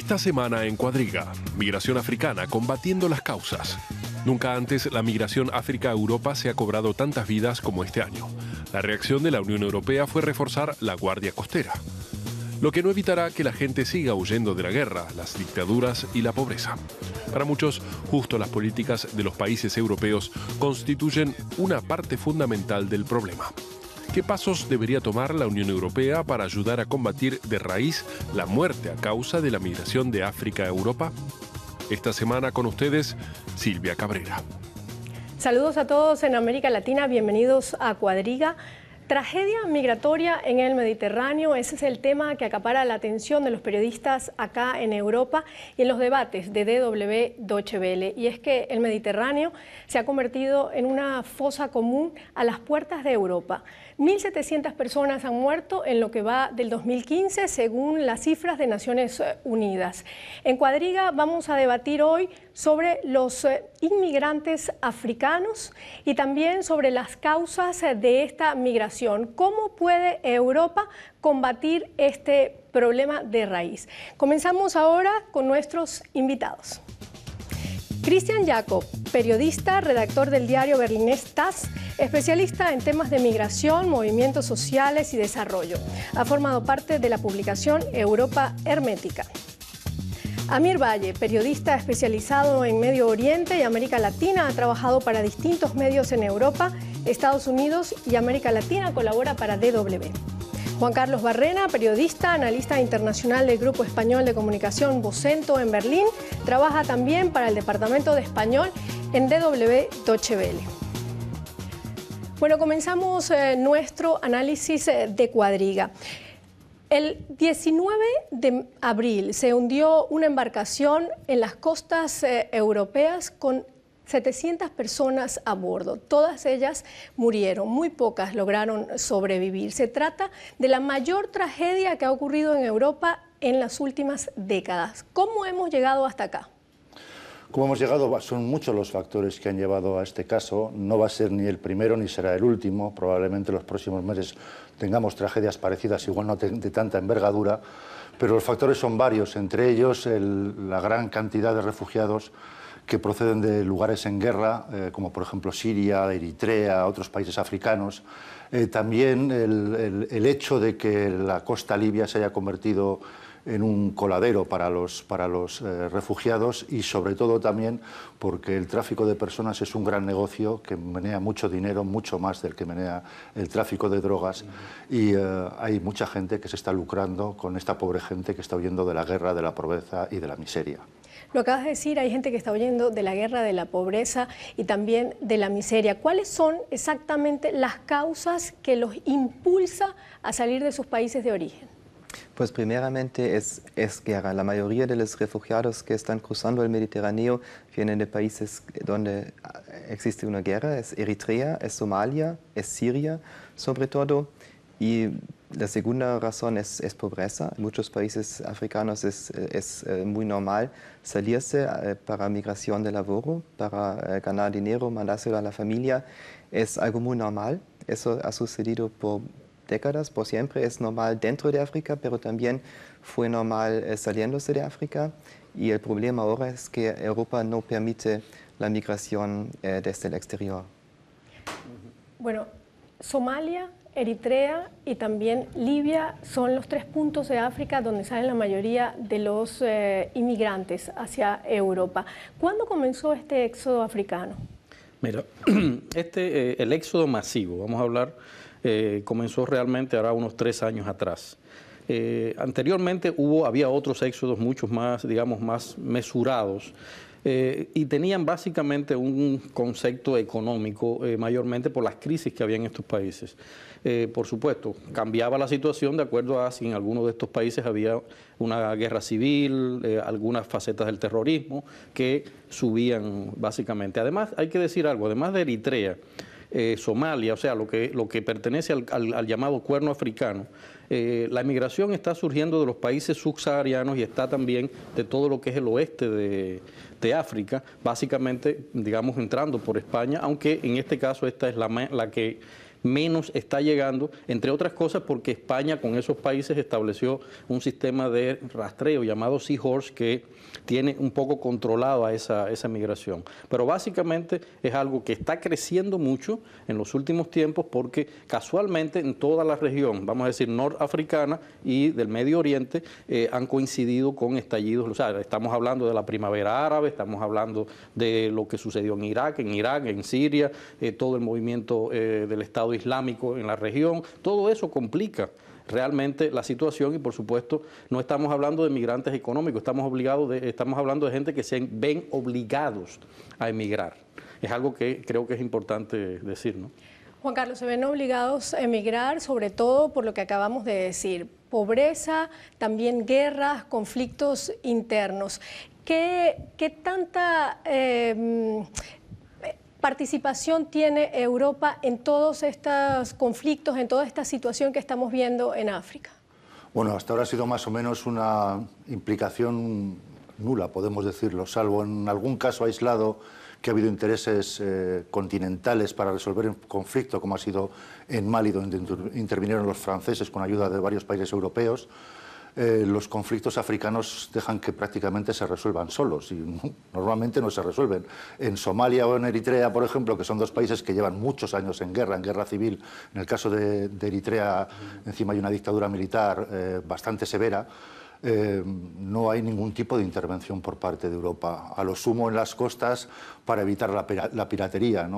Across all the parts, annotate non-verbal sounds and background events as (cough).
Esta semana en Cuadriga, migración africana combatiendo las causas. Nunca antes la migración África-Europa se ha cobrado tantas vidas como este año. La reacción de la Unión Europea fue reforzar la Guardia Costera, lo que no evitará que la gente siga huyendo de la guerra, las dictaduras y la pobreza. Para muchos, justo las políticas de los países europeos constituyen una parte fundamental del problema. ¿Qué pasos debería tomar la Unión Europea para ayudar a combatir de raíz la muerte a causa de la migración de África a Europa? Esta semana con ustedes, Silvia Cabrera. Saludos a todos en América Latina, bienvenidos a Cuadriga. Tragedia migratoria en el Mediterráneo, ese es el tema que acapara la atención de los periodistas acá en Europa y en los debates de DW Deutsche Y es que el Mediterráneo se ha convertido en una fosa común a las puertas de Europa. 1.700 personas han muerto en lo que va del 2015, según las cifras de Naciones eh, Unidas. En Cuadriga vamos a debatir hoy sobre los eh, inmigrantes africanos y también sobre las causas eh, de esta migración. ¿Cómo puede Europa combatir este problema de raíz? Comenzamos ahora con nuestros invitados. Cristian Jacob, periodista, redactor del diario berlinés Tas, especialista en temas de migración, movimientos sociales y desarrollo. Ha formado parte de la publicación Europa Hermética. Amir Valle, periodista especializado en Medio Oriente y América Latina, ha trabajado para distintos medios en Europa, Estados Unidos y América Latina, colabora para DW. Juan Carlos Barrena, periodista, analista internacional del Grupo Español de Comunicación Bocento, en Berlín, trabaja también para el Departamento de Español en DW Deutsche Welle. Bueno, comenzamos eh, nuestro análisis eh, de cuadriga. El 19 de abril se hundió una embarcación en las costas eh, europeas con 700 personas a bordo. Todas ellas murieron, muy pocas lograron sobrevivir. Se trata de la mayor tragedia que ha ocurrido en Europa en las últimas décadas. ¿Cómo hemos llegado hasta acá? ¿Cómo hemos llegado? Son muchos los factores que han llevado a este caso. No va a ser ni el primero ni será el último. Probablemente en los próximos meses tengamos tragedias parecidas, igual no de tanta envergadura. Pero los factores son varios, entre ellos la gran cantidad de refugiados que proceden de lugares en guerra, eh, como por ejemplo Siria, Eritrea, otros países africanos. Eh, también el, hecho de que la costa libia se haya convertido en un coladero para los, para los eh, refugiados y sobre todo también porque el tráfico de personas es un gran negocio que menea mucho dinero, mucho más del que menea el tráfico de drogas y hay mucha gente que se está lucrando con esta pobre gente que está huyendo de la guerra, de la pobreza y de la miseria. Lo acabas de decir, hay gente que está oyendo de la guerra, de la pobreza y también de la miseria. ¿Cuáles son exactamente las causas que los impulsa a salir de sus países de origen? Pues primeramente es, es guerra. La mayoría de los refugiados que están cruzando el Mediterráneo vienen de países donde ah, existe una guerra. Es Eritrea, es Somalia, es Siria, sobre todo. Y la segunda razón es, pobreza. En muchos países africanos es, eh, muy normal salirse eh, para migración de labor, para eh, ganar dinero, mandárselo a la familia. Es algo muy normal. Eso ha sucedido por décadas, por siempre. Es normal dentro de África, pero también fue normal saliéndose de África. Y el problema ahora es que Europa no permite la migración desde el exterior. Bueno, Somalia Eritrea y también Libia son los tres puntos de África donde salen la mayoría de los eh, inmigrantes hacia Europa. ¿Cuándo comenzó este éxodo africano? Mira, (clears throat) este, eh, el éxodo masivo, vamos a hablar, eh, comenzó realmente ahora unos tres años atrás. anteriormente hubo, había otros éxodos muchos más, digamos, más mesurados, eh, y tenían básicamente un concepto económico eh, mayormente por las crisis que había en estos países. Eh, por supuesto, cambiaba la situación de acuerdo a si en alguno de estos países había una guerra civil, algunas facetas del terrorismo que subían básicamente. Además, hay que decir algo, además de Eritrea, Somalia, o sea, lo que, lo que pertenece al llamado cuerno africano, eh, la inmigración está surgiendo de los países subsaharianos y está también de todo lo que es el oeste de, África, básicamente, digamos, entrando por España, aunque en este caso esta es la, la que menos está llegando, entre otras cosas porque España con esos países estableció un sistema de rastreo llamado Seahorse que tiene un poco controlado a esa, migración. Pero básicamente es algo que está creciendo mucho en los últimos tiempos porque casualmente en toda la región, vamos a decir norafricana y del Medio Oriente, eh, han coincidido con estallidos. estamos hablando de la primavera árabe, estamos hablando de lo que sucedió en Irak, en Irak, en Siria, eh, todo el movimiento eh, del Estado Islámico en la región, todo eso complica realmente la situación y por supuesto no estamos hablando de migrantes económicos, estamos, obligados estamos hablando de gente que se ven obligados a emigrar. Es algo que creo que es importante decir. ¿no? Juan Carlos, se ven obligados a emigrar sobre todo por lo que acabamos de decir, pobreza, también guerras, conflictos internos. ¿Qué, tanta... Eh, participación tiene Europa en todos estos conflictos, en toda esta situación que estamos viendo en África? Bueno, hasta ahora ha sido más o menos una implicación nula, podemos decirlo, salvo en algún caso aislado que ha habido intereses eh, continentales para resolver un conflicto, como ha sido en Mali, donde intervinieron los franceses con ayuda de varios países europeos eh, los conflictos africanos dejan que prácticamente se resuelvan solos y normalmente no se resuelven. En Somalia o en Eritrea, por ejemplo, que son dos países que llevan muchos años en guerra, en guerra civil, en el caso de, Eritrea encima hay una dictadura militar eh, bastante severa, eh, no hay ningún tipo de intervención por parte de Europa. A lo sumo en las costas para evitar la, piratería.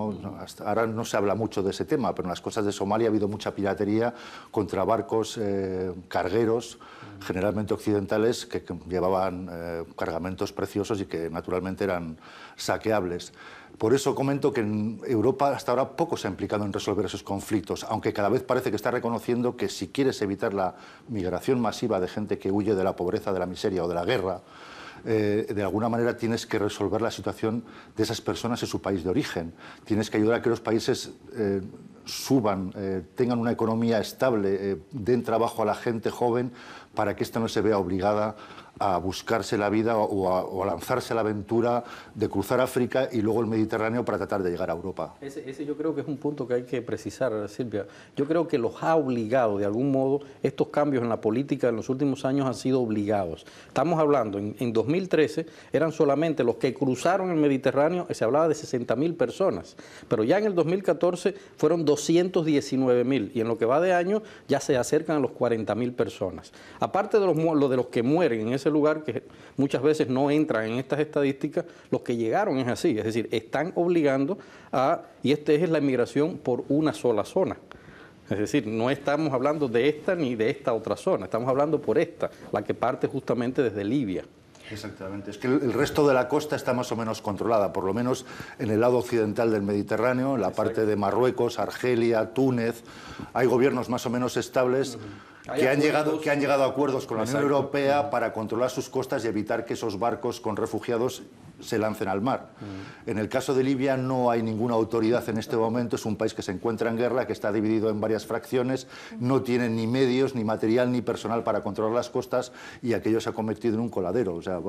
ahora no se habla mucho de ese tema, pero en las costas de Somalia ha habido mucha piratería contra barcos eh, cargueros, generalmente occidentales, que, llevaban eh, cargamentos preciosos y que naturalmente eran saqueables. Por eso comento que en Europa hasta ahora poco se ha implicado en resolver esos conflictos, aunque cada vez parece que está reconociendo que si quieres evitar la migración masiva de gente que huye de la pobreza, de la miseria o de la guerra, eh, de alguna manera tienes que resolver la situación de esas personas en su país de origen. Tienes que ayudar a que los países eh, suban, eh, tengan una economía estable, den trabajo a la gente joven para que esta no se vea obligada a buscarse la vida o a, lanzarse a la aventura de cruzar África y luego el Mediterráneo para tratar de llegar a Europa. Ese, yo creo que es un punto que hay que precisar, Silvia. Yo creo que los ha obligado, de algún modo, estos cambios en la política en los últimos años han sido obligados. Estamos hablando, en, 2013 eran solamente los que cruzaron el Mediterráneo, se hablaba de 60.000 personas, pero ya en el 2014 fueron 219.000... y en lo que va de año ya se acercan a los 40.000 personas. Aparte de los, lo de los que mueren en ese lugar, que muchas veces no entran en estas estadísticas, los que llegaron es así, es decir, están obligando a, y esta es la inmigración por una sola zona. Es decir, no estamos hablando de esta ni de esta otra zona, estamos hablando por esta, la que parte justamente desde Libia. Exactamente. Es que el resto de la costa está más o menos controlada, por lo menos en el lado occidental del Mediterráneo, en la parte de Marruecos, Argelia, Túnez. Hay gobiernos más o menos estables que han, llegado, que han llegado a acuerdos con la Unión Europea para controlar sus costas y evitar que esos barcos con refugiados se lancen al mar. En el caso de Libia no hay ninguna autoridad en este momento, es un país que se encuentra en guerra, que está dividido en varias fracciones, no tiene ni medios, ni material, ni personal para controlar las costas y aquello se ha convertido en un coladero. O sea,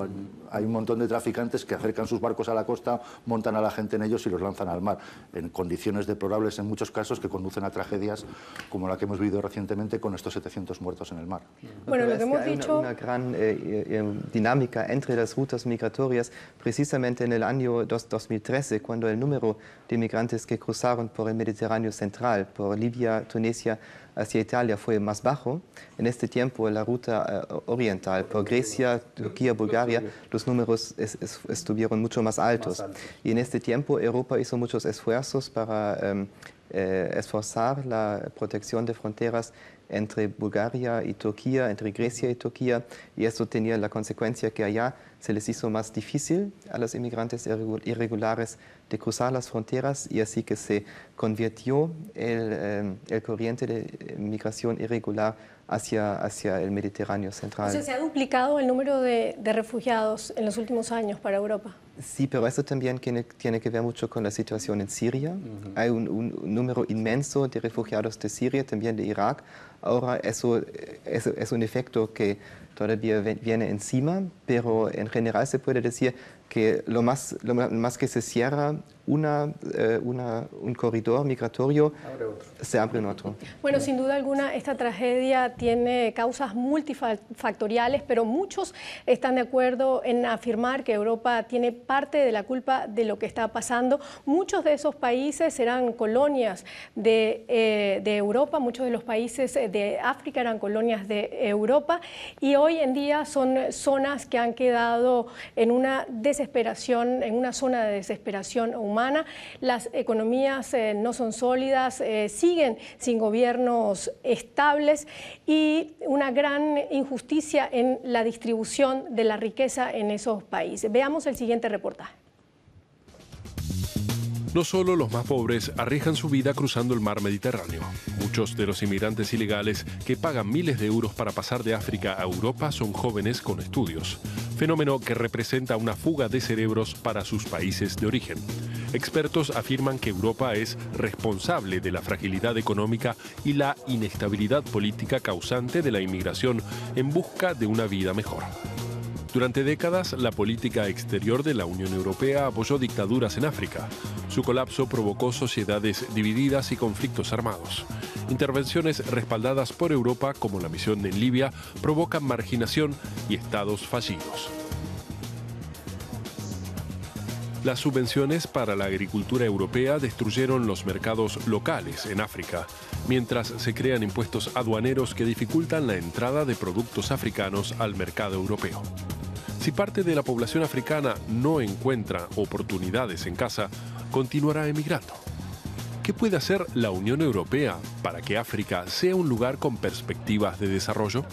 hay un montón de traficantes que acercan sus barcos a la costa, montan a la gente en ellos y los lanzan al mar, en condiciones deplorables en muchos casos que conducen a tragedias como la que hemos vivido recientemente con estos 700 muertos en el mar. Bueno, lo que hemos dicho... Una, gran eh, eh, dinámica entre las rutas migratorias, precisamente precisamente en el año 2013, cuando el número de migrantes que cruzaron por el Mediterráneo central, por Libia, Tunisia, hacia Italia fue más bajo, en este tiempo la ruta eh, oriental por Grecia, Turquía, Bulgaria, los números estuvieron mucho más altos. Y en este tiempo Europa hizo muchos esfuerzos para em, eh, esforzar la protección de fronteras entre Bulgaria y Turquía, entre Grecia y Turquía, y eso tenía la consecuencia que allá se les hizo más difícil a los inmigrantes irregulares de cruzar las fronteras y así que se convirtió el, eh, el corriente de migración irregular hacia, el Mediterráneo central. O sea, se ha duplicado el número de, refugiados en los últimos años para Europa. Sí, pero eso también tiene, tiene, que ver mucho con la situación en Siria. Hay un, número inmenso de refugiados de Siria, también de Irak. Ahora eso, eh, eso, es un efecto que todavía viene encima, pero en general se puede decir que lo más, lo más que se cierra eh, una, un corredor migratorio, se abre otro. Bueno, sin duda alguna, esta tragedia tiene causas multifactoriales, pero muchos están de acuerdo en afirmar que Europa tiene parte de la culpa de lo que está pasando. Muchos de esos países eran colonias de, eh, de Europa, muchos de los países de África eran colonias de Europa y hoy en día son zonas que han quedado en una desesperación, en una zona de desesperación humana las economías eh, no son sólidas, eh, siguen sin gobiernos estables y una gran injusticia en la distribución de la riqueza en esos países. Veamos el siguiente reportaje. No solo los más pobres arriesgan su vida cruzando el mar Mediterráneo. Muchos de los inmigrantes ilegales que pagan miles de euros para pasar de África a Europa son jóvenes con estudios, fenómeno que representa una fuga de cerebros para sus países de origen. Expertos afirman que Europa es responsable de la fragilidad económica y la inestabilidad política causante de la inmigración en busca de una vida mejor. Durante décadas, la política exterior de la Unión Europea apoyó dictaduras en África. Su colapso provocó sociedades divididas y conflictos armados. Intervenciones respaldadas por Europa, como la misión en Libia, provocan marginación y estados fallidos. Las subvenciones para la agricultura europea destruyeron los mercados locales en África mientras se crean impuestos aduaneros que dificultan la entrada de productos africanos al mercado europeo. Si parte de la población africana no encuentra oportunidades en casa, continuará emigrando. ¿Qué puede hacer la Unión Europea para que África sea un lugar con perspectivas de desarrollo?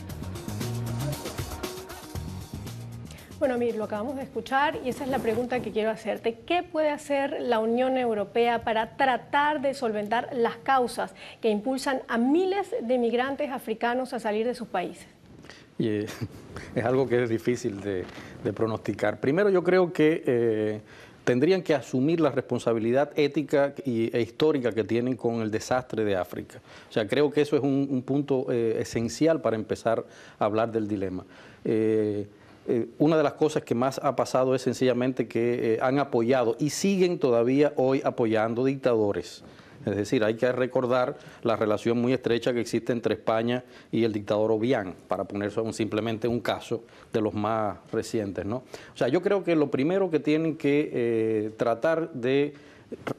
Bueno, Mir, lo acabamos de escuchar y esa es la pregunta que quiero hacerte. ¿Qué puede hacer la Unión Europea para tratar de solventar las causas que impulsan a miles de migrantes africanos a salir de sus países? Y eh, (laughs) es algo que es difícil de, pronosticar. Primero, yo creo que eh, tendrían que asumir la responsabilidad ética y, e histórica que tienen con el desastre de África. O sea, creo que eso es un, punto eh, esencial para empezar a hablar del dilema. Eh, una de las cosas que más ha pasado es sencillamente que eh, han apoyado y siguen todavía hoy apoyando dictadores. Es decir, hay que recordar la relación muy estrecha que existe entre España y el dictador Obián, para poner simplemente un caso de los más recientes. ¿no? O sea, yo creo que lo primero que tienen que eh, tratar de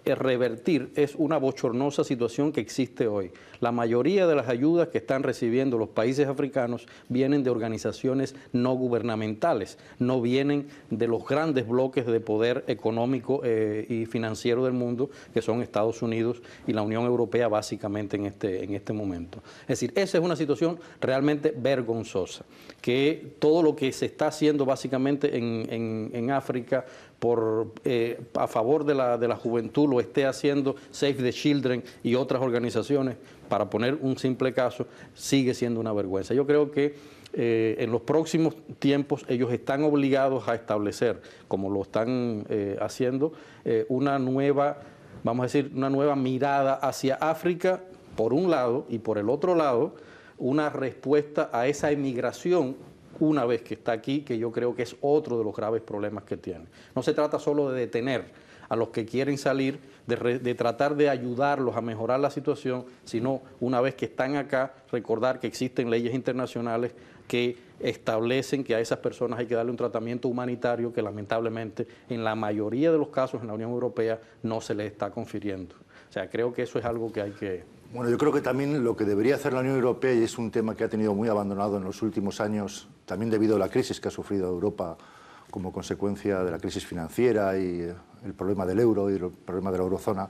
eh, revertir es una bochornosa situación que existe hoy. La mayoría de las ayudas que están recibiendo los países africanos vienen de organizaciones no gubernamentales, no vienen de los grandes bloques de poder económico eh, y financiero del mundo, que son Estados Unidos y la Unión Europea básicamente en este, en este momento. Es decir, esa es una situación realmente vergonzosa, que todo lo que se está haciendo básicamente en África, por, eh, a favor de la, de la juventud lo esté haciendo Save the Children y otras organizaciones, para poner un simple caso, sigue siendo una vergüenza. Yo creo que eh, en los próximos tiempos ellos están obligados a establecer, como lo están eh, haciendo, una nueva, vamos a decir, una nueva mirada hacia África, por un lado, y por el otro lado, una respuesta a esa emigración una vez que está aquí, que yo creo que es otro de los graves problemas que tiene. No se trata solo de detener a los que quieren salir, de, tratar de ayudarlos a mejorar la situación, sino una vez que están acá, recordar que existen leyes internacionales que establecen que a esas personas hay que darle un tratamiento humanitario que lamentablemente en la mayoría de los casos en la Unión Europea no se les está confiriendo. O sea, creo que eso es algo que hay que... Bueno, yo creo que también lo que debería hacer la Unión Europea, y es un tema que ha tenido muy abandonado en los últimos años también debido a la crisis que ha sufrido Europa como consecuencia de la crisis financiera y el problema del euro y el problema de la eurozona,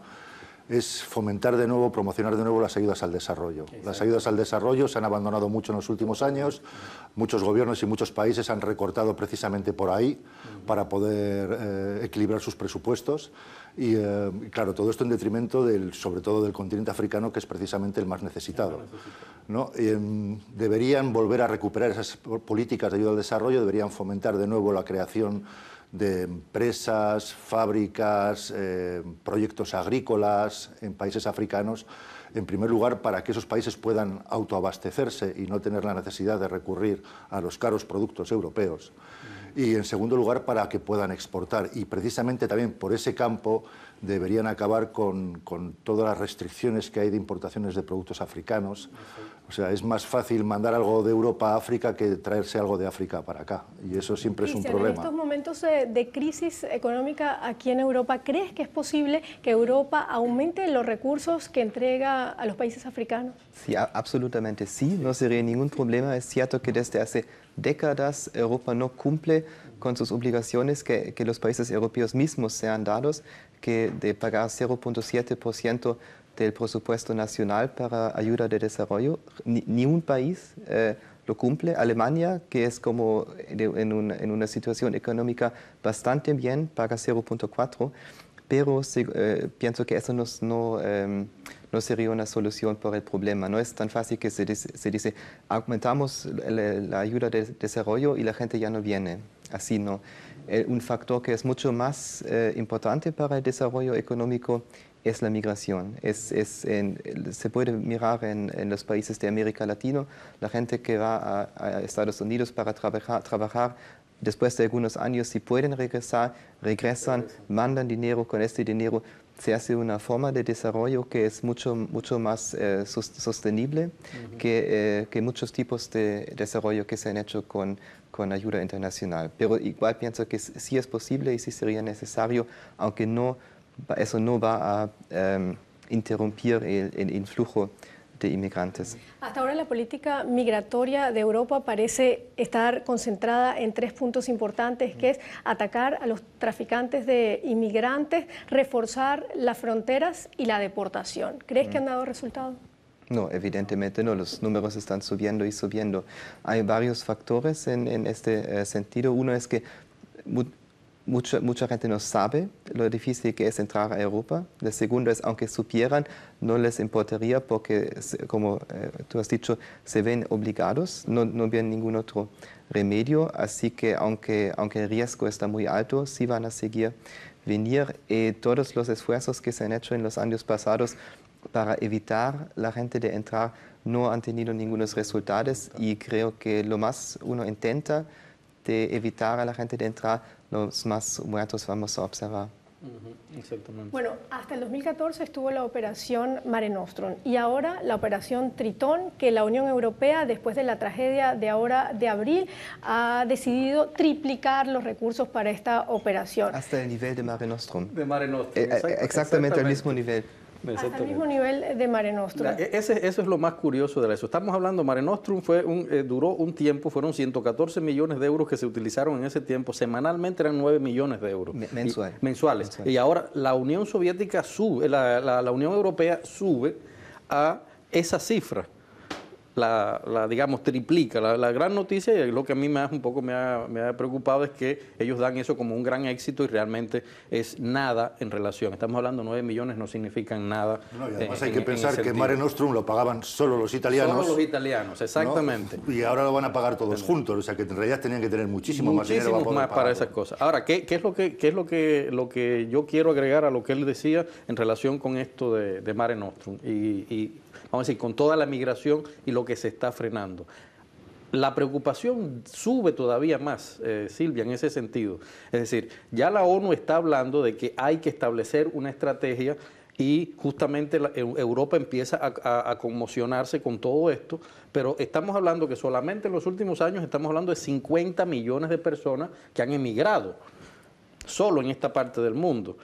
es fomentar de nuevo, promocionar de nuevo las ayudas al desarrollo. Las ayudas al desarrollo se han abandonado mucho en los últimos años, muchos gobiernos y muchos países han recortado precisamente por ahí para poder eh, equilibrar sus presupuestos y, eh, claro, todo esto en detrimento del, sobre todo del continente africano, que es precisamente el más necesitado. ¿no? Em, deberían volver a recuperar esas políticas de ayuda al desarrollo, deberían fomentar de nuevo la creación de empresas, fábricas, eh, proyectos agrícolas en países africanos, en primer lugar para que esos países puedan autoabastecerse y no tener la necesidad de recurrir a los caros productos europeos y en segundo lugar para que puedan exportar. Y precisamente también por ese campo deberían acabar con, todas las restricciones que hay de importaciones de productos africanos. O sea, es más fácil mandar algo de Europa a África que traerse algo de África para acá. Y eso siempre es un problema. En estos momentos eh, de crisis económica aquí en Europa, ¿crees que es posible que Europa aumente los recursos que entrega a los países africanos? Sí, absolutamente sí. No sería ningún problema. Es cierto que desde hace décadas Europa no cumple con sus obligaciones que, que los países europeos mismos se han dado que de pagar 0.7% del presupuesto nacional para ayuda de desarrollo. Ni, un país eh, lo cumple. Alemania, que es como en, una situación económica bastante bien, paga 0.4, pero eh, pienso que eso no, no, em, sería una solución para el problema. No es tan fácil que se, dice, aumentamos la ayuda de desarrollo y la gente ya no viene. Así no. Eh, un factor que es mucho más eh, importante para el desarrollo económico es la migración. se puede mirar en, los países de América Latina, la gente que va a, Estados Unidos para trabajar, después de algunos años, si pueden regresar, regresan, mandan dinero, con este dinero se hace una forma de desarrollo que es mucho, mucho más eh, sostenible que, muchos tipos de desarrollo que se han hecho con con ayuda internacional. Pero igual pienso que sí es posible y sí sería necesario, aunque no, eso no va a em, interrumpir el, el influjo de inmigrantes. Hasta ahora la política migratoria de Europa parece estar concentrada en tres puntos importantes, que es atacar a los traficantes de inmigrantes, reforzar las fronteras y la deportación. ¿Crees que han dado resultado? No, evidentemente no, los números están subiendo y subiendo. Hay varios factores en, en este eh, sentido. Uno es que mucha, mucha gente no sabe lo difícil que es entrar a Europa. El segundo es, aunque supieran, no les importaría porque, como eh, tú has dicho, se ven obligados, no, no ven ningún otro remedio. Así que, aunque, aunque el riesgo está muy alto, sí van a seguir venir. Y eh, todos los esfuerzos que se han hecho en los años pasados para evitar la gente de entrar no han tenido ningunos resultados y creo que lo más uno intenta de evitar a la gente de entrar, los más muertos vamos a observar. Bueno, hasta el 2014 estuvo la operación Mare Nostrum y ahora la operación Tritón, que la Unión Europea, después de la tragedia de ahora de abril, ha decidido triplicar los recursos para esta operación. Hasta el nivel de Mare Nostrum. De Mare Nostrum. Eh, exactamente, exactamente, mismo nivel al mismo nivel de Mare e, Ese, eso es lo más curioso de eso. Estamos hablando, Mare Nostrum fue un, eh, duró un tiempo, fueron 114 millones de euros que se utilizaron en ese tiempo. Semanalmente eran 9 millones de euros. mensuales. mensuales. Y ahora la Unión Soviética sube, la Unión Europea sube a esa cifra la, la, digamos, triplica. La, gran noticia y lo que a mí me ha un poco me ha, preocupado es que ellos dan eso como un gran éxito y realmente es nada en relación. Estamos hablando 9 millones, no significan nada. No, además hay que pensar que Mare Nostrum lo pagaban solo los italianos. Solo los italianos, exactamente. Y ahora lo van a pagar todos juntos, o sea que en realidad tenían que tener muchísimo, más dinero. más para esas cosas. Ahora, ¿qué, ¿qué, es, lo que, es lo, que, lo que yo quiero agregar a lo que él decía en relación con esto de, Mare Nostrum? y vamos a decir, con toda la migración y lo que se está frenando. La preocupación sube todavía más, eh, Silvia, en ese sentido. Es decir, ya la ONU está hablando de que hay que establecer una estrategia y justamente Europa empieza a, conmocionarse con todo esto, pero estamos hablando que solamente en los últimos años estamos hablando de 50 millones de personas que han emigrado solo en esta parte del mundo.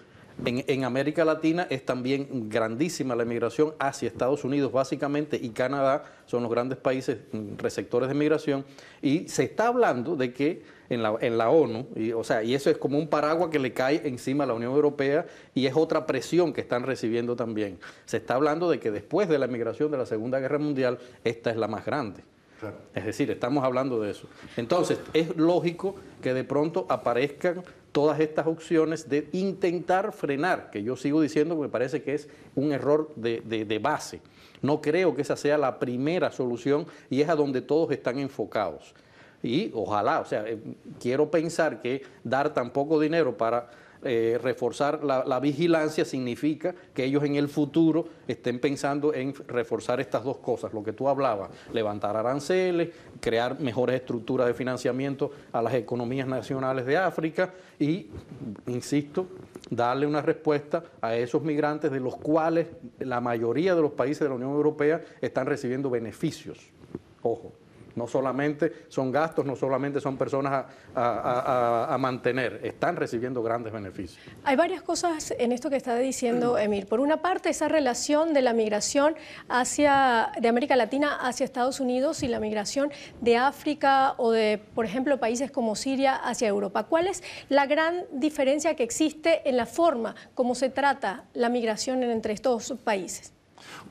En, América Latina es también grandísima la emigración hacia Estados Unidos, básicamente, y Canadá son los grandes países mm, receptores de migración. Y se está hablando de que en la, ONU, y, o sea, y eso es como un paraguas que le cae encima a la Unión Europea y es otra presión que están recibiendo también. Se está hablando de que después de la emigración de la Segunda Guerra Mundial, esta es la más grande. Es decir, estamos hablando de eso. Entonces, es lógico que de pronto aparezcan todas estas opciones de intentar frenar, que yo sigo diciendo que me parece que es un error de, de, base. No creo que esa sea la primera solución y es a donde todos están enfocados. Y ojalá, o sea, eh, quiero pensar que dar tan poco dinero para eh, reforzar la, la, vigilancia significa que ellos en el futuro estén pensando en reforzar estas dos cosas, lo que tú hablabas, levantar aranceles, crear mejores estructuras de financiamiento a las economías nacionales de África y, insisto, darle una respuesta a esos migrantes de los cuales la mayoría de los países de la Unión Europea están recibiendo beneficios. Ojo. No solamente son gastos, no solamente son personas a, mantener, están recibiendo grandes beneficios. Hay varias cosas en esto que está diciendo mm. Emir. Por una parte, esa relación de la migración hacia, de América Latina hacia Estados Unidos y la migración de África o de, por ejemplo, países como Siria hacia Europa. ¿Cuál es la gran diferencia que existe en la forma como se trata la migración entre estos países?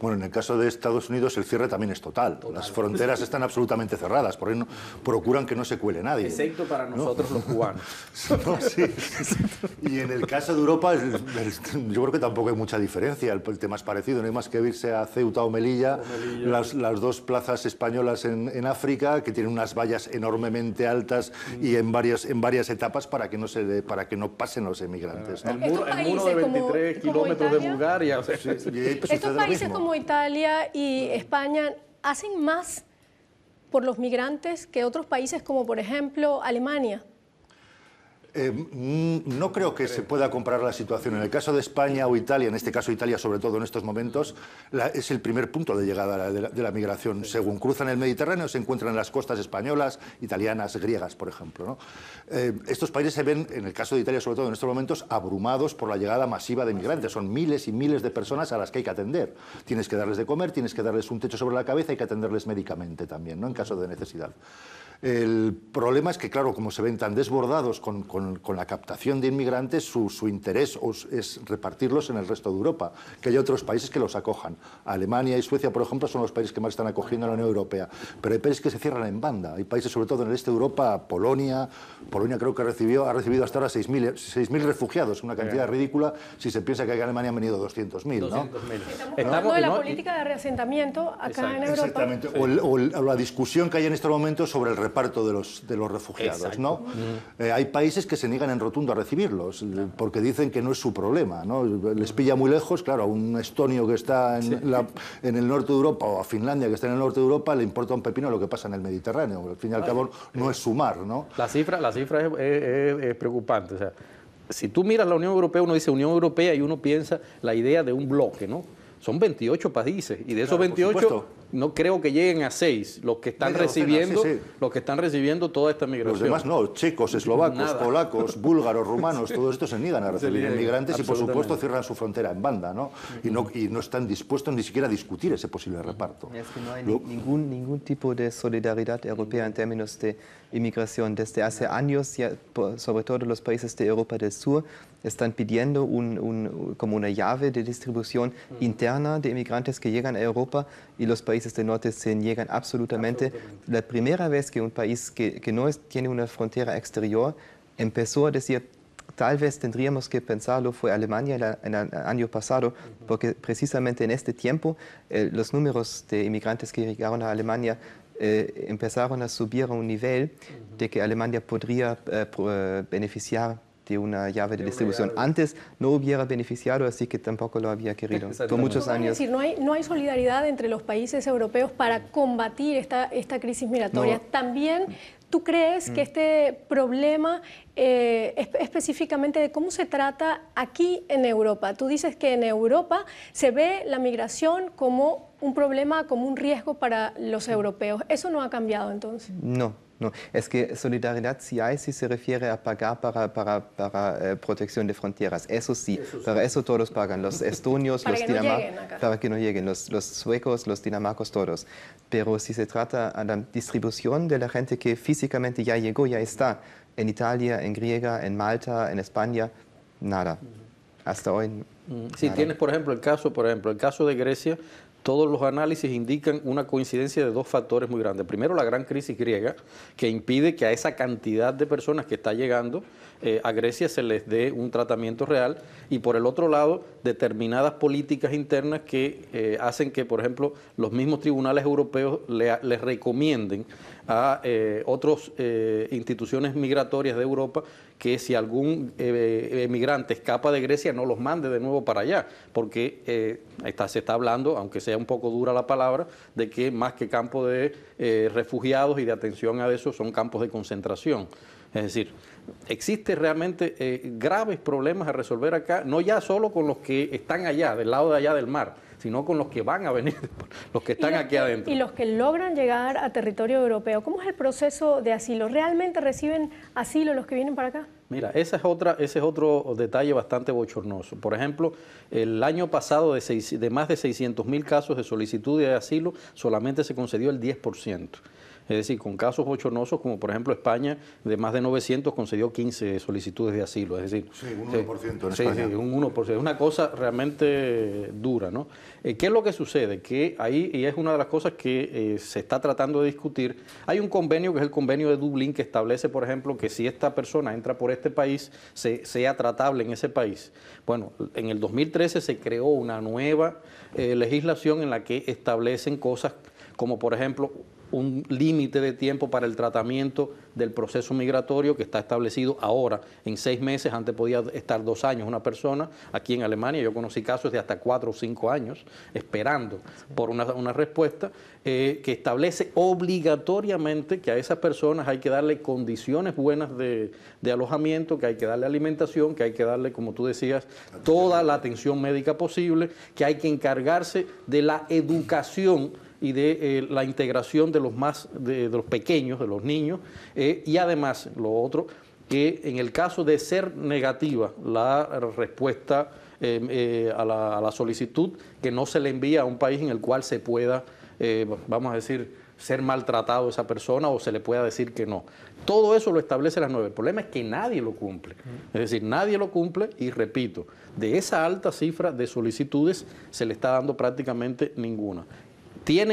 Bueno, en el caso de Estados Unidos el cierre también es total. Las fronteras están absolutamente cerradas, por ahí procuran que no se cuele nadie. Excepto para nosotros los cubanos. (laughs) Y en el caso de Europa yo creo que tampoco hay mucha diferencia, el, tema es parecido, no hay más que irse a Ceuta o Melilla, Las, dos plazas españolas en, África que tienen unas vallas enormemente altas mm. y en varias, en varias etapas para que no, se para que no pasen los emigrantes. El muro, de 23 kilómetros de Bulgaria. Estos países como Italia y España hacen más por los migrantes que otros países como por ejemplo Alemania. Eh, mm, no creo que se pueda comparar la situación. En el caso de España o Italia, en este caso Italia sobre todo en estos momentos, es el primer punto de llegada de la, migración. Según cruzan el Mediterráneo, se encuentran en las costas españolas, italianas, griegas, por ejemplo. Eh, estos países se ven, en el caso de Italia sobre todo en estos momentos, abrumados por la llegada masiva de migrantes. Son miles y miles de personas a las que hay que atender. Tienes que darles de comer, tienes que darles un techo sobre la cabeza, hay que atenderles médicamente también, ¿no? en caso de necesidad. El problema es que, claro, como se ven tan desbordados con, la captación de inmigrantes, su, interés es repartirlos en el resto de Europa, que hay otros países que los acojan. Alemania y Suecia, por ejemplo, son los países que más están acogiendo a la Unión Europea, pero hay países que se cierran en banda. Hay países, sobre todo en el este de Europa, Polonia, Polonia creo que ha recibido hasta ahora 6.000 refugiados, una cantidad ridícula si se piensa que aquí en Alemania han venido 200.000. ¿no? Estamos hablando de la política de reasentamiento acá en Europa. Exactamente, o, o, la discusión que hay en estos momentos sobre el reparto de los, de los refugiados. ¿no? Eh, hay países que se niegan en rotundo a recibirlos eh, porque dicen que no es su problema. ¿no? Les pilla muy lejos, claro, a un estonio que está en, en, el norte de Europa o a Finlandia que está en el norte de Europa le importa un pepino lo que pasa en el Mediterráneo. Al fin y al cabo no es mar ¿no? La cifra, la cifra es, preocupante. sea, si tú miras la Unión Europea, uno dice Unión Europea y uno piensa la idea de un bloque, ¿no? Son 28 países y de esos 28 no creo que lleguen a seis los que están recibiendo, los que están recibiendo toda esta migración. Los demás no, checos, eslovacos, polacos, (laughs) búlgaros, rumanos, todos estos se niegan a recibir inmigrantes y por supuesto cierran su frontera en banda, ¿no? Y no, y no están dispuestos ni siquiera a discutir ese posible reparto. Es que no hay ningún, ningún tipo de solidaridad europea en términos de inmigración. Desde hace años, sobre todo los países de Europa del Sur, están pidiendo un, un, como una llave de distribución interna de inmigrantes que llegan a Europa y los países países este del norte se niegan absolutamente. La primera vez que un país que, no tiene una frontera exterior empezó a decir, tal vez tendríamos que pensarlo fue Alemania el, año pasado, porque precisamente en este tiempo eh, los números de inmigrantes que llegaron a Alemania eh, empezaron a subir a un nivel de que Alemania podría eh, beneficiar de una llave de, distribución. Antes no hubiera beneficiado, así que tampoco lo había querido por muchos años. Es decir, no hay, no hay solidaridad entre los países europeos para combatir esta, esta crisis migratoria. También ¿Tú crees que este problema eh, específicamente de cómo se trata aquí en Europa? Tú dices que en Europa se ve la migración como un problema, como un riesgo para los europeos. ¿Eso no ha cambiado entonces? No, es que solidaridad sí hay si se refiere a pagar para, para, para eh, protección de fronteras. Eso sí, para eso todos pagan. Los (laughs) estonios, los dinamarcos, para que no lleguen, los, suecos, los dinamacos, todos. Pero si se trata de la distribución de la gente que físicamente ya llegó, ya está, en Italia, en Griega, en Malta, en España, nada. Hasta hoy. Si tienes, por ejemplo, el caso, por ejemplo, el caso de Grecia, todos los análisis indican una coincidencia de dos factores muy grandes. Primero, la gran crisis griega, que impide que a esa cantidad de personas que está llegando eh, a Grecia se les dé un tratamiento real y por el otro lado determinadas políticas internas que eh, hacen que, por ejemplo, los mismos tribunales europeos le, les recomienden a eh, otras instituciones migratorias de Europa que si algún emigrante escapa de Grecia no los mande de nuevo para allá, porque se está hablando, aunque sea un poco dura la palabra, de que más que campos de refugiados y de atención a eso son campos de concentración. Es decir, existen realmente eh, graves problemas a resolver acá, no ya solo con los que están allá, del lado de allá del mar, sino con los que van a venir, (laughs) los que están aquí adentro. Y los que logran llegar a territorio europeo. ¿Cómo es el proceso de asilo? ¿Realmente reciben asilo los que vienen para acá? Mira, esa es otra, ese es otro detalle bastante bochornoso. Por ejemplo, el año pasado de, de más de 600 mil casos de solicitud de asilo, solamente se concedió el 10% es decir, con casos bochornosos como por ejemplo España, de más de 900 concedió 15 solicitudes de asilo, es decir... un 1% 1%, es una cosa realmente dura, ¿no? Eh, ¿Qué es lo que sucede? Que ahí, y es una de las cosas que eh, se está tratando de discutir, hay un convenio que es el convenio de Dublín que establece, por ejemplo, que si esta persona entra por este país, se, sea tratable en ese país. Bueno, en el 2013 se creó una nueva eh, legislación en la que establecen cosas como por ejemplo un límite de tiempo para el tratamiento del proceso migratorio que está establecido ahora en seis meses. Antes podía estar dos años una persona aquí en Alemania. Yo conocí casos de hasta cuatro o cinco años esperando por una, una respuesta eh, que establece obligatoriamente que a esas personas hay que darle condiciones buenas de, de, alojamiento, que hay que darle alimentación, que hay que darle, como tú decías, toda la atención médica posible, que hay que encargarse de la educación y de eh, la integración de los más de, los pequeños, de los niños, eh, y además lo otro que en el caso de ser negativa la respuesta eh, a, la, solicitud que no se le envía a un país en el cual se pueda, vamos a decir, ser maltratado esa persona o se le pueda decir que no. Todo eso lo establece las nueve. El problema es que nadie lo cumple. Mm. Es decir, nadie lo cumple y repito, de esa alta cifra de solicitudes se le está dando prácticamente ninguna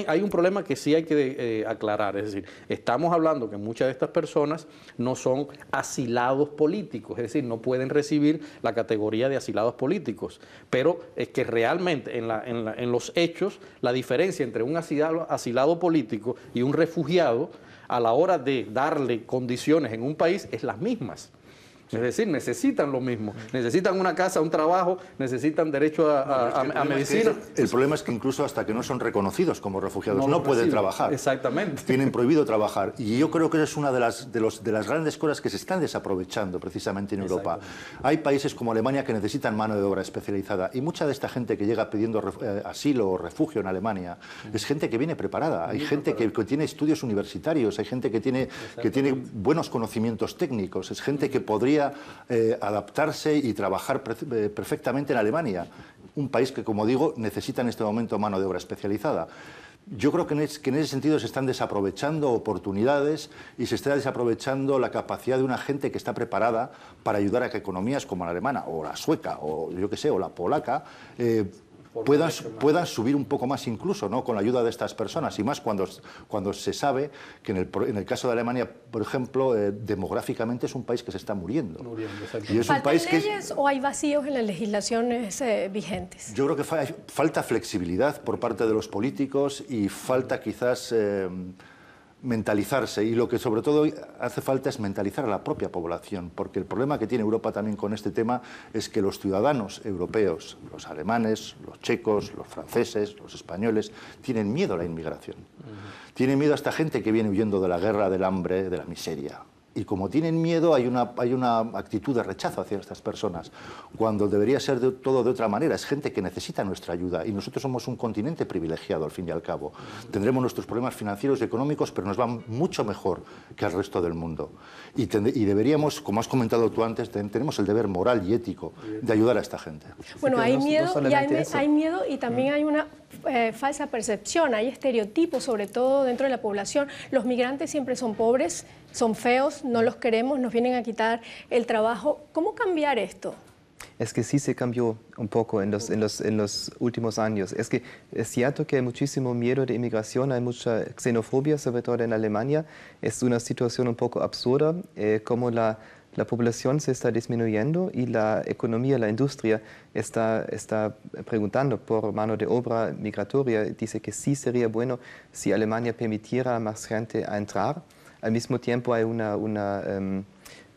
hay un problema que sí hay que eh, aclarar, es decir, estamos hablando que muchas de estas personas no son asilados políticos, es decir, no pueden recibir la categoría de asilados políticos, pero es que realmente en, los hechos la diferencia entre un asilado, asilado político y un refugiado a la hora de darle condiciones en un país es las mismas. Es decir, necesitan lo mismo. Necesitan una casa, un trabajo, necesitan derecho a, medicina. el problema es que incluso hasta que no son reconocidos como refugiados no, pueden trabajar. Exactamente. Tienen prohibido trabajar. Y yo creo que esa es una de las, de, de las grandes cosas que se están desaprovechando precisamente en Europa. Hay países como Alemania que necesitan mano de obra especializada y mucha de esta gente que llega pidiendo eh, asilo o refugio en Alemania es gente que viene preparada. Hay gente que, tiene estudios universitarios, hay gente que tiene buenos conocimientos técnicos, es gente que podría eh, adaptarse y trabajar eh, perfectamente en Alemania, un país que, como digo, necesita en este momento mano de obra especializada. Yo creo que en, ese sentido se están desaprovechando oportunidades y se está desaprovechando la capacidad de una gente que está preparada para ayudar a que economías como la alemana o la sueca o yo que sé, o la polaca eh, puedas, puedas subir un poco más incluso, ¿no? Con la ayuda de estas personas y más cuando, cuando se sabe que en el, en el caso de Alemania, por ejemplo, eh, demográficamente es un país que se está muriendo. muriendo y es un país leyes que o hay vacíos en las legislaciones eh, vigentes? Yo creo que falta flexibilidad por parte de los políticos y falta quizás... Eh, mentalizarse y lo que sobre todo hace falta es mentalizar a la propia población, porque el problema que tiene Europa también con este tema es que los ciudadanos europeos, los alemanes, los checos, los franceses, los españoles, tienen miedo a la inmigración. Tienen miedo a esta gente que viene huyendo de la guerra, del hambre, de la miseria. Y como tienen miedo, hay una, hay una actitud de rechazo hacia estas personas, cuando debería ser todo de otra manera. Es gente que necesita nuestra ayuda y nosotros somos un continente privilegiado, al fin y al cabo. Tendremos nuestros problemas financieros y económicos, pero nos van mucho mejor que al resto del mundo. Y, deberíamos, como has comentado tú antes, tenemos el deber moral y ético de ayudar a esta gente. Bueno, hay, miedo, y hay, miedo y también hay una eh, falsa percepción, hay estereotipos, sobre todo dentro de la población. Los migrantes siempre son pobres, son feos, no los queremos, nos vienen a quitar el trabajo. ¿Cómo cambiar esto? Es que sí se cambió un poco en los, últimos años. Es que es cierto que hay muchísimo miedo de inmigración, hay mucha xenofobia, sobre todo en Alemania. Es una situación un poco absurda, eh, como la, población se está disminuyendo y la economía, la industria está, está preguntando por mano de obra migratoria. Dice que sí sería bueno si Alemania permitiera a más gente entrar al mismo tiempo hay una, una, em,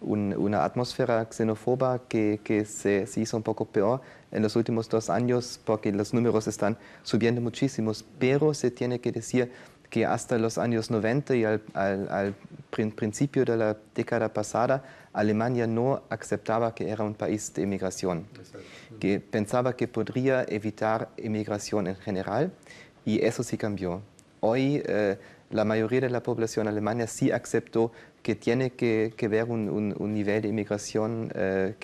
una atmósfera xenofoba que, que se, hizo un poco peor en los últimos dos años porque los números están subiendo muchísimo, pero se tiene que decir que hasta los años 90 y al, principio de la década pasada, Alemania no aceptaba que era un país de emigración que pensaba que podría evitar emigración en general y eso sí cambió. Hoy eh, la mayoría de la población alemana sí aceptó que tiene que, ver un, nivel de inmigración eh,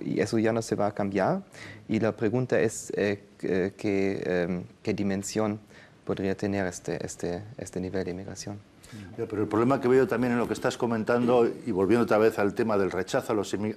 y que eso ya no se va a cambiar. Y la pregunta es eh, eh, em, qué, dimensión podría tener este, este, este nivel de inmigración. Pero el problema que veo también en lo que estás comentando, y volviendo otra vez al tema del rechazo a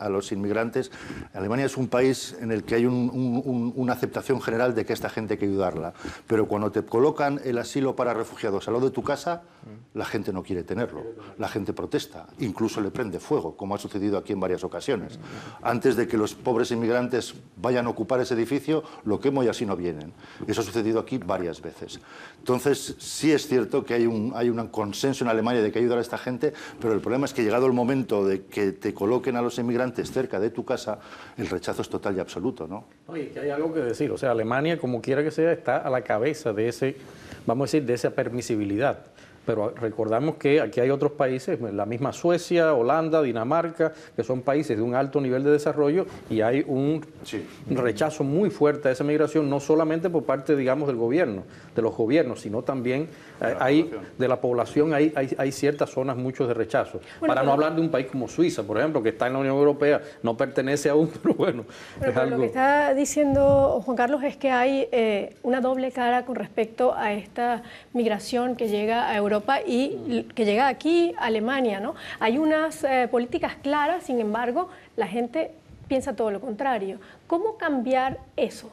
los, inmigrantes, Alemania es un país en el que hay una aceptación general de que esta gente hay que ayudarla. Pero cuando te colocan el asilo para refugiados al lado de tu casa, mm. la gente no quiere tenerlo. La gente protesta, incluso le prende fuego, como ha sucedido aquí en varias ocasiones. Mm. Antes de que los pobres inmigrantes vayan a ocupar ese edificio, lo quemo y así no vienen. Eso ha sucedido aquí varias veces. Entonces, sí es cierto que hay un, hay un consenso en Alemania de que ayudar a esta gente, pero el problema es que llegado el momento de que te coloquen a los emigrantes cerca de tu casa, el rechazo es total y absoluto, ¿no? Oye, que hay algo que decir, o sea, Alemania, como quiera que sea, está a la cabeza de ese, vamos a decir, de esa permisibilidad. Pero recordamos que aquí hay otros países, la misma Suecia, Holanda, Dinamarca, que son países de un alto nivel de desarrollo y hay un rechazo muy fuerte a esa migración, no solamente por parte, digamos, del gobierno, de los gobiernos, sino también eh, de la hay, población, de la población hay, hay, ciertas zonas muchos de rechazo. Para no hablar de un país como Suiza, por ejemplo, que está en la Unión Europea, no pertenece aún, (laughs) pero bueno. Lo que está diciendo Juan Carlos es que hay eh, una doble cara con respecto a esta migración que llega a Europa y que llega aquí Alemania. ¿no? Hay unas eh, políticas claras, sin embargo, la gente piensa todo lo contrario. ¿Cómo cambiar eso?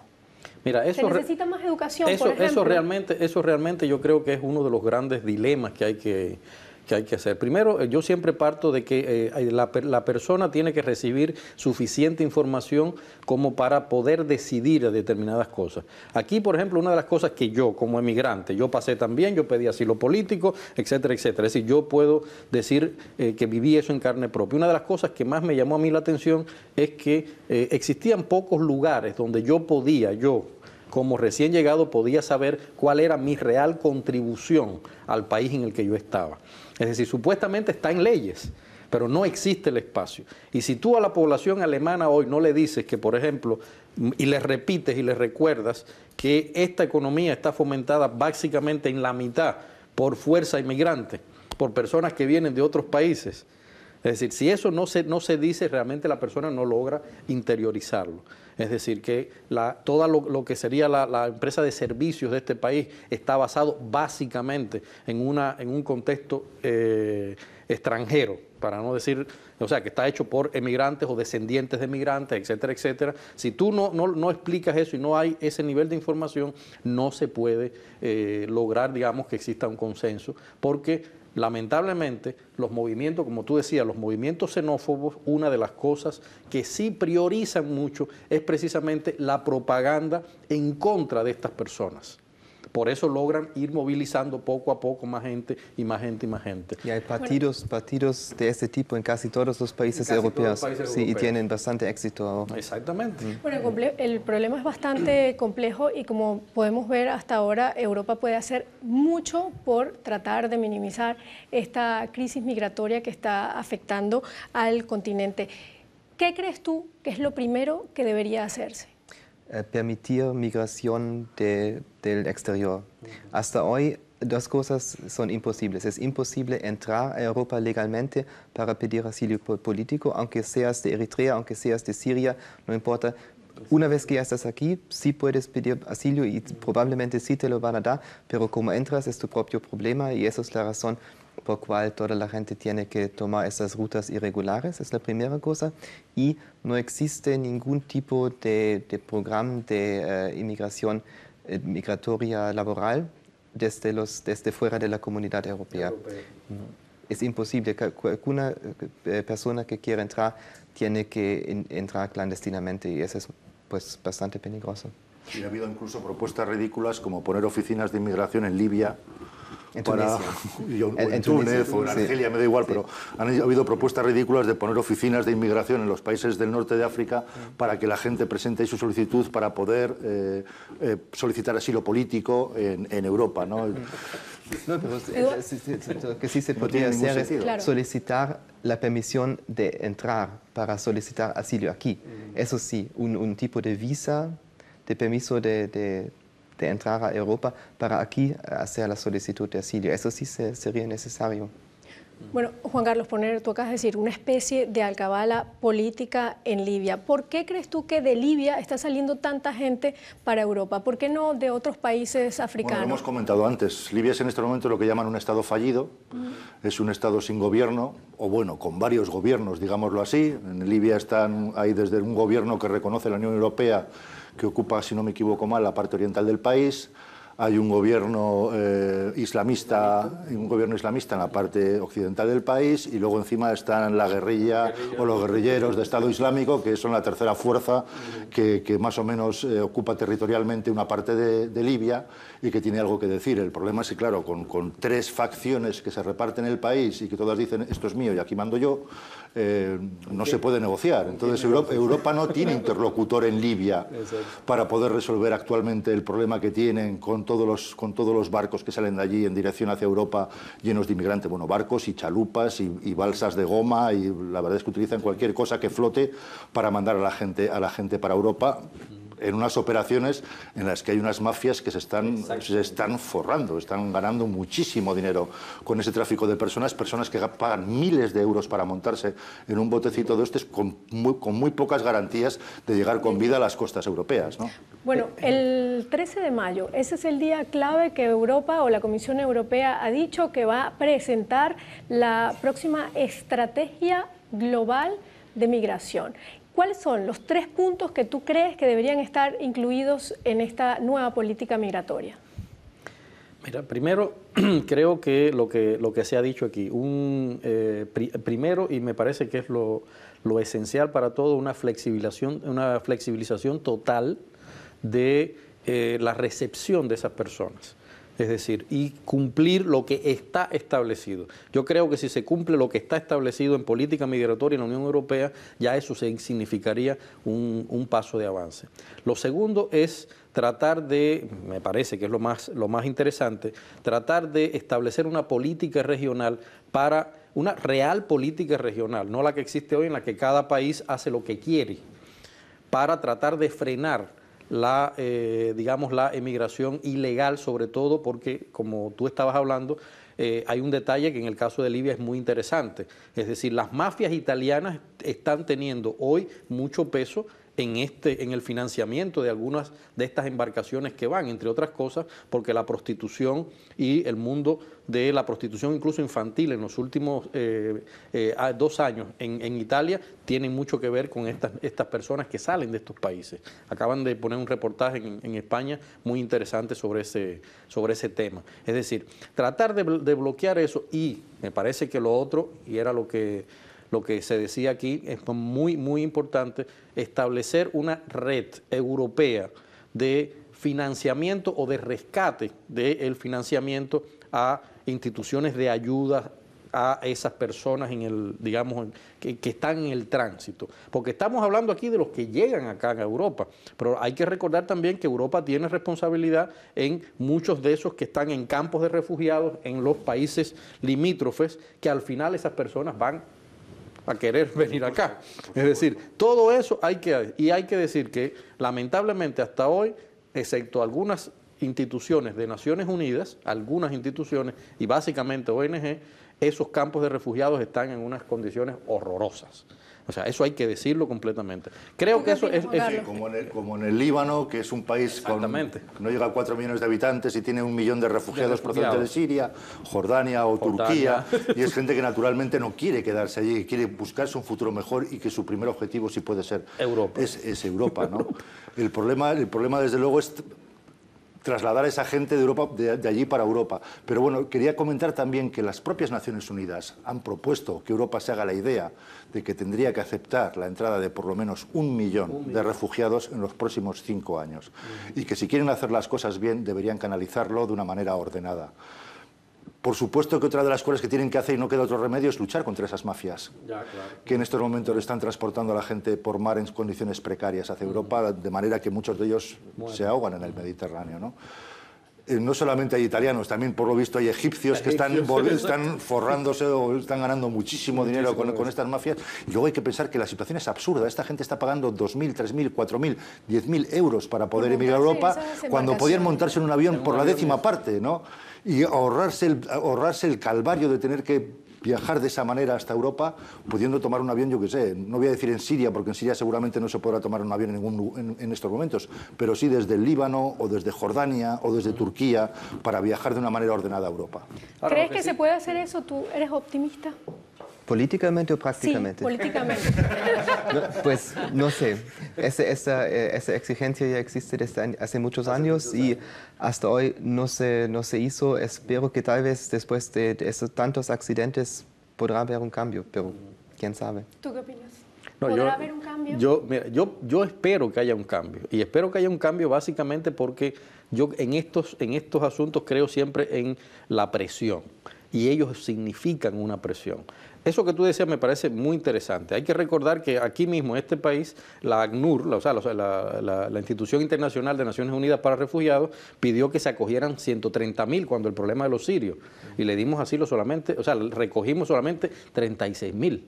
Mira, eso, Se necesita más educación. Eso, por ejemplo? eso, realmente, eso realmente yo creo que es uno de los grandes dilemas que hay que que hay que hacer. Primero, eh, yo siempre parto de que eh, la, persona tiene que recibir suficiente información como para poder decidir determinadas cosas. Aquí, por ejemplo, una de las cosas que yo, como emigrante, yo pasé también, yo pedí asilo político, etcétera, etcétera. Es decir, yo puedo decir eh, que viví eso en carne propia. Una de las cosas que más me llamó a mí la atención es que existían pocos lugares donde yo podía, yo, como recién llegado podía saber cuál era mi real contribución al país en el que yo estaba. Es decir, supuestamente está en leyes, pero no existe el espacio. Y si tú a la población alemana hoy no le dices que, por ejemplo, y le repites y le recuerdas que esta economía está fomentada básicamente en la mitad por fuerza inmigrante, por personas que vienen de otros países. Es decir, si eso no se, no se dice, realmente la persona no logra interiorizarlo. Es decir, que la, todo lo, que sería la, empresa de servicios de este país está basado básicamente en, una, en un contexto eh, extranjero, para no decir, o sea, que está hecho por emigrantes o descendientes de emigrantes, etcétera, etcétera. Si tú no, no, explicas eso y no hay ese nivel de información, no se puede eh, lograr, digamos, que exista un consenso, porque lamentablemente los movimientos, como tú decías, los movimientos xenófobos, una de las cosas que sí priorizan mucho es precisamente la propaganda en contra de estas personas. Por eso logran ir movilizando poco a poco más gente y más gente y más gente. Y hay partidos, de este tipo en casi todos los países europeos. sí, y tienen bastante éxito. Exactamente. Mm. Bueno, el problema es bastante mm. complejo y como podemos ver hasta ahora, Europa puede hacer mucho por tratar de minimizar esta crisis migratoria que está afectando al continente. ¿Qué crees tú que es lo primero que debería hacerse? Äh, permitir migración del exterior. Hasta hoy dos cosas son imposibles. Es imposible entrar a Europa legalmente para pedir asilo político, aunque seas de Eritrea, aunque seas de Siria, no importa. Una vez que estás aquí, sí puedes pedir asilo y probablemente sí te lo van a dar, pero como entras es tu propio problema y esa es la razón por cual toda la gente tiene que tomar esas rutas irregulares, es la primera cosa, y no existe ningún tipo de, programa de eh, inmigración eh, migratoria laboral desde, los, desde fuera de la comunidad europea. Es imposible que alguna eh, persona que quiera entrar tiene que entrar clandestinamente y eso es pues, bastante peligroso. Y ha habido incluso propuestas ridículas como poner oficinas de inmigración en Libia (laughs) En Túnez o en Argelia, me da igual, pero han habido propuestas ridículas de poner oficinas de inmigración en los países del norte de África mm. para que la gente presente su solicitud para poder eh, eh, solicitar asilo político en, Europa. ¿no? pero que sí se podría hacer es solicitar la permisión de entrar para solicitar asilo aquí. Mm. Eso sí, un, tipo de visa, de permiso de de entrar a Europa para aquí hacer la solicitud de asilo. Eso sí sería necesario. Bueno, Juan Carlos Poner, tú acabas de decir una especie de alcabala política en Libia. ¿Por qué crees tú que de Libia está saliendo tanta gente para Europa? ¿Por qué no de otros países africanos? lo hemos comentado antes. Libia es en este momento lo que llaman un Estado fallido. Mm. Es un Estado sin gobierno, o bueno, con varios gobiernos, digámoslo así. En Libia están ahí desde un gobierno que reconoce la Unión Europea que ocupa, si no me equivoco mal, la parte oriental del país. Hay un gobierno eh, islamista, un gobierno islamista en la parte occidental del país y luego encima están la guerrilla o los guerrilleros de Estado Islámico, que son la tercera fuerza que, más o menos eh, ocupa territorialmente una parte de, Libia y que tiene algo que decir. El problema es que, claro, con, con tres facciones que se reparten el país y que todas dicen esto es mío y aquí mando yo, eh, no se puede negociar. Entonces Europa, no tiene interlocutor en Libia (laughs) para poder resolver actualmente el problema que tienen con todos, los, con todos los barcos que salen de allí en dirección hacia Europa llenos de inmigrantes. Bueno, barcos y chalupas y, y balsas de goma y la verdad es que utilizan cualquier cosa que flote para mandar a la gente, a la gente para Europa en unas operaciones en las que hay unas mafias que se están, se están forrando, están ganando muchísimo dinero con ese tráfico de personas, personas que pagan miles de euros para montarse en un botecito de estos con muy, pocas garantías de llegar con vida a las costas europeas. Bueno, el 13 de mayo, ese es el día clave que Europa o la Comisión Europea ha dicho que va a presentar la próxima estrategia global de migración. ¿Cuáles son los tres puntos que tú crees que deberían estar incluidos en esta nueva política migratoria? Mira, primero (clears throat) creo que lo que, lo que se ha dicho aquí, un, eh, primero, y me parece que es lo, esencial para todo, una flexibilización, una flexibilización total de eh, la recepción de esas personas. Es decir, y cumplir lo que está establecido. Yo creo que si se cumple lo que está establecido en política migratoria en la Unión Europea, ya eso significaría un, paso de avance. Lo segundo es tratar de, me parece que es lo más, lo más interesante, tratar de establecer una política regional para una real política regional, no la que existe hoy en la que cada país hace lo que quiere, para tratar de frenar la, eh, digamos, la emigración ilegal, sobre todo porque, como tú estabas hablando, eh, hay un detalle que en el caso de Libia es muy interesante. Es decir, las mafias italianas están teniendo hoy mucho peso en, este, en el financiamiento de algunas de estas embarcaciones que van, entre otras cosas, porque la prostitución y el mundo de la prostitución incluso infantil en los últimos eh, eh, dos años en, Italia tienen mucho que ver con estas, estas personas que salen de estos países. Acaban de poner un reportaje en, España muy interesante sobre ese, sobre ese tema. Es decir, tratar de, de bloquear eso y me parece que lo otro, y era lo que lo que se decía aquí es muy, muy importante, establecer una red europea de financiamiento o de rescate del financiamiento a instituciones de ayuda a esas personas en el, digamos, que, que, están en el tránsito. Porque estamos hablando aquí de los que llegan acá a Europa, pero hay que recordar también que Europa tiene responsabilidad en muchos de esos que están en campos de refugiados en los países limítrofes, que al final esas personas van a querer venir acá. Es decir, todo eso hay que... Y hay que decir que lamentablemente hasta hoy, excepto algunas instituciones de Naciones Unidas, algunas instituciones y básicamente ONG, esos campos de refugiados están en unas condiciones horrorosas. O sea, eso hay que decirlo completamente. Creo que eso es... como, en el, Líbano, que es un país con, no llega a 4 millones de habitantes y tiene un millón de refugiados, procedentes de Siria, Jordania o Turquía, (laughs) y es gente que naturalmente no quiere quedarse allí, quiere buscarse un futuro mejor y que su primer objetivo, sí puede ser... Europa. Es, Europa, ¿no? (laughs) El problema, el problema, desde luego, es trasladar esa gente de, Europa, de, allí para Europa. Pero bueno, quería comentar también que las propias Naciones Unidas han propuesto que Europa se haga la idea de que tendría que aceptar la entrada de por lo menos un millón, de refugiados en los próximos cinco años. Y que si quieren hacer las cosas bien, deberían canalizarlo de una manera ordenada. Por supuesto que otra de las cosas que tienen que hacer y no queda otro remedio es luchar contra esas mafias, que en estos momentos le están transportando a la gente por mar en condiciones precarias hacia Europa, de manera que muchos de ellos se ahogan en el Mediterráneo. Eh, ¿no? solamente hay italianos, también por lo visto hay egipcios que están, están forrándose o están ganando muchísimo, dinero con, estas mafias. Y luego hay que pensar que la situación es absurda. Esta gente está pagando 2.000, 3.000, 4.000, 10.000 euros para poder emigrar a Europa cuando podían montarse en un avión por la décima parte, ¿no? y ahorrarse el, ahorrarse el calvario de tener que viajar de esa manera hasta Europa, pudiendo tomar un avión, yo qué sé, no voy a decir en Siria, porque en Siria seguramente no se podrá tomar un avión en, ningún, en, estos momentos, pero sí desde el Líbano o desde Jordania o desde Turquía para viajar de una manera ordenada a Europa. ¿Crees que, se puede hacer eso? ¿Tú eres optimista? ¿Políticamente o prácticamente? Sí, políticamente. pues no sé, esa, eh, esa, exigencia ya existe desde hace muchos años y hasta hoy no se, no se hizo. Espero que tal vez después de, tantos accidentes podrá haber un cambio, pero quién sabe. ¿Tú qué opinas? No, ¿Podrá yo, haber un cambio? Yo, mira, yo, espero que haya un cambio y espero que haya un cambio básicamente porque yo en estos, en estos asuntos creo siempre en la presión y ellos significan una presión. Eso que tú decías me parece muy interesante. Hay que recordar que aquí mismo, en este país, la ACNUR, la, institución internacional de Naciones Unidas para Refugiados, pidió que se acogieran 130.000 cuando el problema de los sirios. Y le dimos asilo solamente, o sea, recogimos solamente 36 mil.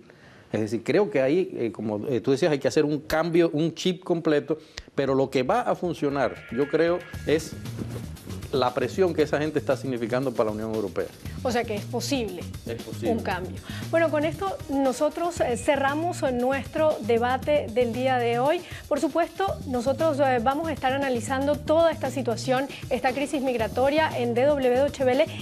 Es decir, creo que ahí, eh, como eh, tú decías, hay que hacer un cambio, un chip completo, pero lo que va a funcionar, yo creo, es la presión que esa gente está significando para la Unión Europea. O sea que es posible, un cambio. Bueno, con esto nosotros eh, cerramos nuestro debate del día de hoy. Por supuesto, nosotros eh, vamos a estar analizando toda esta situación, esta crisis migratoria en DW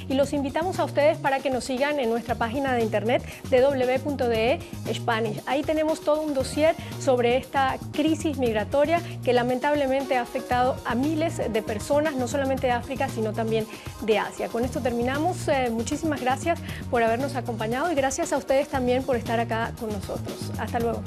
y los invitamos a ustedes para que nos sigan en nuestra página de internet www.de Spanish. Ahí tenemos todo un dossier sobre esta crisis migratoria que lamentablemente ha afectado a miles de personas, no solamente de África, sino también de Asia. Con esto terminamos. Eh, Muchísimas gracias por habernos acompañado y gracias a ustedes también por estar acá con nosotros. Hasta luego.